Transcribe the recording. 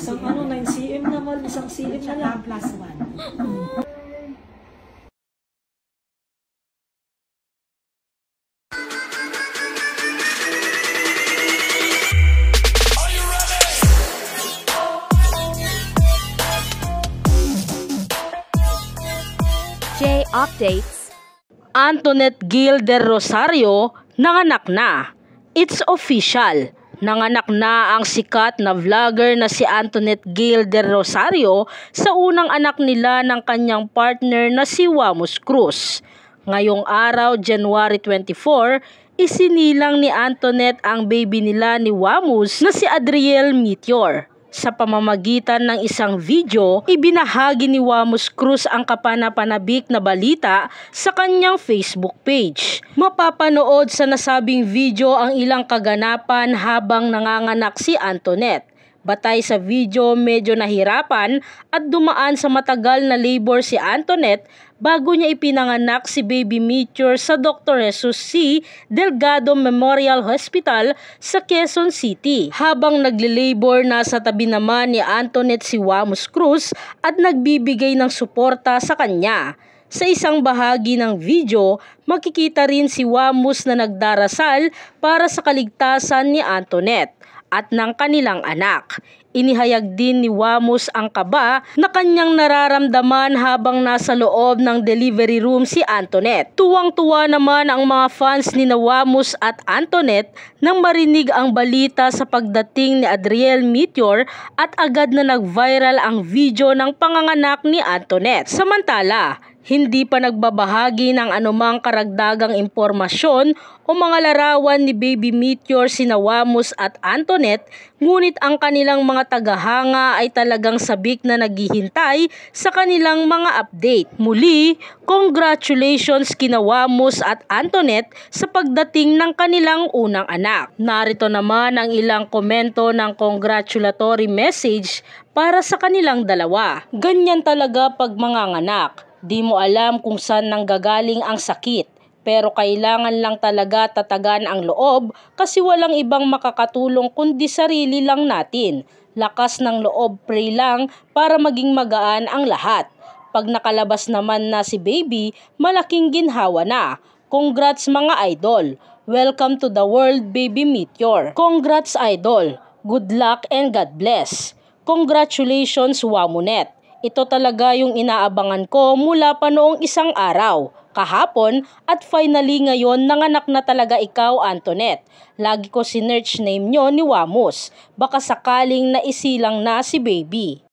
Isang ano, 9 cm naman, isang cm na lang. plus 1. J Updates Antoinette Gilder del Rosario nanganak na. It's official Nanganak na ang sikat na vlogger na si Antoinette Gil de Rosario sa unang anak nila ng kanyang partner na si Wamus Cruz. Ngayong araw, January 24, isinilang ni Antoinette ang baby nila ni Wamus na si Adriel Meteor. Sa pamamagitan ng isang video, ibinahagi ni Wamos Cruz ang kapanapanabik na balita sa kanyang Facebook page. Mapapanood sa nasabing video ang ilang kaganapan habang nanganganak si Antoinette. Batay sa video, medyo nahirapan at dumaan sa matagal na labor si Antoinette bago niya ipinanganak si baby Meteor sa Dr. Jesus C. Delgado Memorial Hospital sa Quezon City. Habang nagle-labor, nasa tabi naman ni Antoinette si Wamos Cruz at nagbibigay ng suporta sa kanya. Sa isang bahagi ng video, makikita rin si Wamus na nagdarasal para sa kaligtasan ni Antoinette at ng kanilang anak. Inihayag din ni Wamos ang kaba na kanyang nararamdaman habang nasa loob ng delivery room si Antoinette. Tuwang-tuwa naman ang mga fans ni Wamos at Antoinette nang marinig ang balita sa pagdating ni Adriel Meteor at agad na nag-viral ang video ng panganganak ni Antoinette. Samantala, hindi pa nagbabahagi ng anumang karagdagang impormasyon o mga larawan ni Baby Meteor Sinawamus at Antoinette, ngunit ang kanilang mga tagahanga ay talagang sabik na naghihintay sa kanilang mga update. Muli, congratulations Kinawamus at Antoinette sa pagdating ng kanilang unang anak. Narito naman ang ilang komento ng congratulatory message para sa kanilang dalawa. Ganyan talaga pag manganganak Di mo alam kung saan nanggagaling ang sakit pero kailangan lang talaga tatagan ang loob kasi walang ibang makakatulong kundi sarili lang natin. Lakas ng loob pre lang para maging magaan ang lahat. Pag nakalabas naman na si baby, malaking ginhawa na. Congrats mga idol! Welcome to the world baby meteor. Congrats idol! Good luck and God bless! Congratulations Wamunet! Ito talaga yung inaabangan ko mula pa noong isang araw, kahapon at finally ngayon nanganak na talaga ikaw Antoinette. Lagi ko sinerch name nyo ni Wamos, baka sakaling naisilang na si baby.